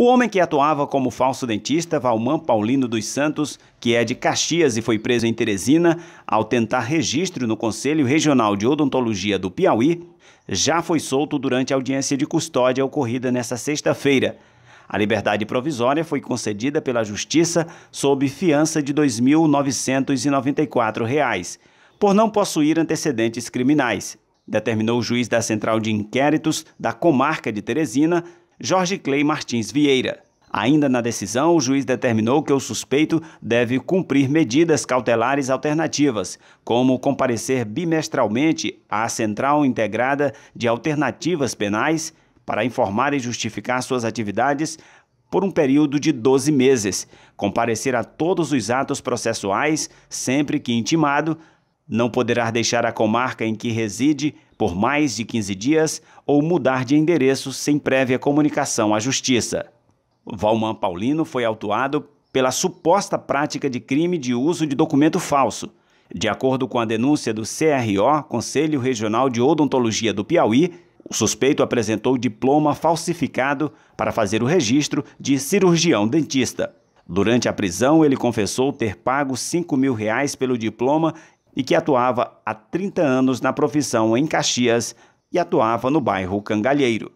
O homem que atuava como falso dentista, Valman Paulino dos Santos, que é de Caxias e foi preso em Teresina, ao tentar registro no Conselho Regional de Odontologia do Piauí, já foi solto durante a audiência de custódia ocorrida nesta sexta-feira. A liberdade provisória foi concedida pela Justiça sob fiança de R$ 2.994, reais, por não possuir antecedentes criminais. Determinou o juiz da Central de Inquéritos da Comarca de Teresina, Jorge Clay Martins Vieira. Ainda na decisão, o juiz determinou que o suspeito deve cumprir medidas cautelares alternativas, como comparecer bimestralmente à Central Integrada de Alternativas Penais para informar e justificar suas atividades por um período de 12 meses, comparecer a todos os atos processuais, sempre que intimado, não poderá deixar a comarca em que reside por mais de 15 dias ou mudar de endereço sem prévia comunicação à Justiça. Valman Paulino foi autuado pela suposta prática de crime de uso de documento falso. De acordo com a denúncia do CRO, Conselho Regional de Odontologia do Piauí, o suspeito apresentou diploma falsificado para fazer o registro de cirurgião dentista. Durante a prisão, ele confessou ter pago 5 mil reais pelo diploma e que atuava há 30 anos na profissão em Caxias e atuava no bairro Cangalheiro.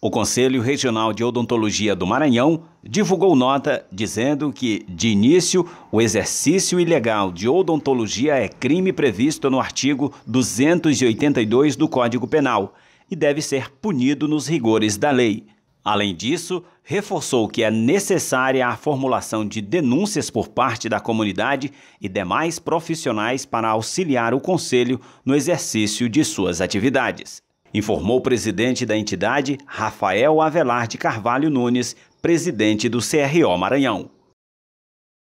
O Conselho Regional de Odontologia do Maranhão divulgou nota dizendo que, de início, o exercício ilegal de odontologia é crime previsto no artigo 282 do Código Penal e deve ser punido nos rigores da lei. Além disso, reforçou que é necessária a formulação de denúncias por parte da comunidade e demais profissionais para auxiliar o Conselho no exercício de suas atividades. Informou o presidente da entidade, Rafael Avelar de Carvalho Nunes, presidente do CRO Maranhão.